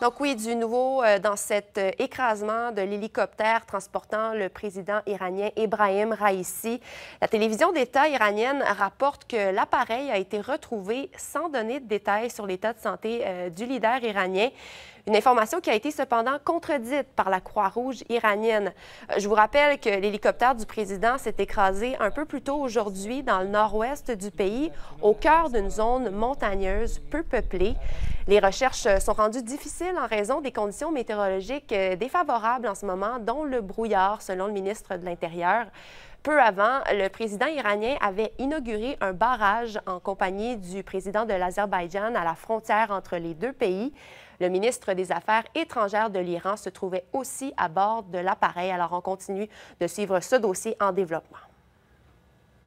Donc oui, du nouveau euh, dans cet euh, écrasement de l'hélicoptère transportant le président iranien Ibrahim Raisi. La télévision d'État iranienne rapporte que l'appareil a été retrouvé sans donner de détails sur l'état de santé euh, du leader iranien. Une information qui a été cependant contredite par la Croix-Rouge iranienne. Euh, je vous rappelle que l'hélicoptère du président s'est écrasé un peu plus tôt aujourd'hui dans le nord-ouest du pays, au cœur d'une zone montagneuse peu peuplée. Les recherches sont rendues difficiles en raison des conditions météorologiques euh, défavorables en ce moment, dont le brouillard, selon le ministre de l'Intérieur peu avant, le président iranien avait inauguré un barrage en compagnie du président de l'Azerbaïdjan à la frontière entre les deux pays. Le ministre des Affaires étrangères de l'Iran se trouvait aussi à bord de l'appareil. Alors on continue de suivre ce dossier en développement.